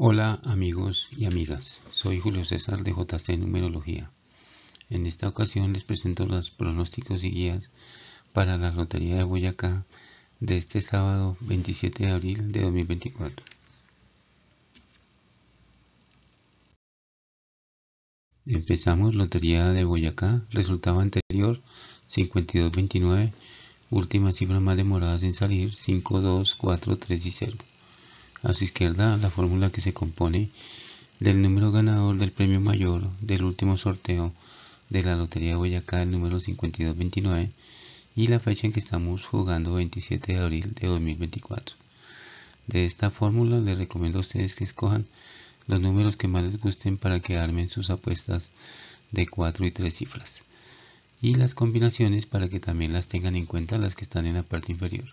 Hola amigos y amigas, soy Julio César de JC Numerología. En esta ocasión les presento los pronósticos y guías para la Lotería de Boyacá de este sábado 27 de abril de 2024. Empezamos Lotería de Boyacá, resultado anterior 5229, últimas cifras más demoradas en salir 5, 2, 4, 3 y 0. A su izquierda, la fórmula que se compone del número ganador del premio mayor del último sorteo de la Lotería de Boyacá, el número 5229, y la fecha en que estamos jugando, 27 de abril de 2024. De esta fórmula, les recomiendo a ustedes que escojan los números que más les gusten para que armen sus apuestas de 4 y 3 cifras. Y las combinaciones para que también las tengan en cuenta las que están en la parte inferior.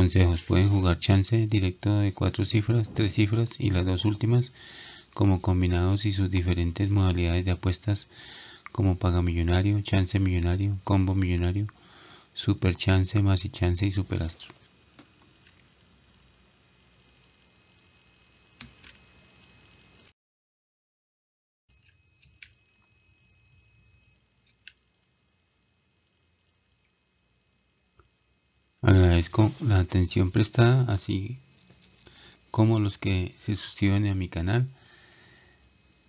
Consejos. Pueden jugar chance directo de cuatro cifras, tres cifras y las dos últimas como combinados y sus diferentes modalidades de apuestas como paga millonario, chance millonario, combo millonario, super chance, más y chance y superastro. la atención prestada, así como los que se suscriben a mi canal.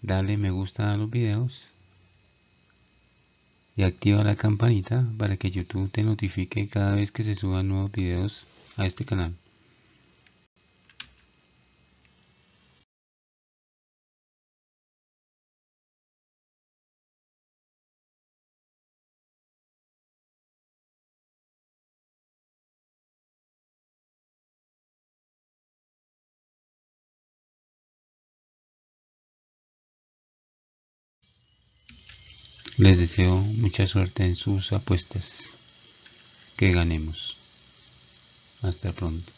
Dale me gusta a los videos y activa la campanita para que YouTube te notifique cada vez que se suban nuevos videos a este canal. Les deseo mucha suerte en sus apuestas. Que ganemos. Hasta pronto.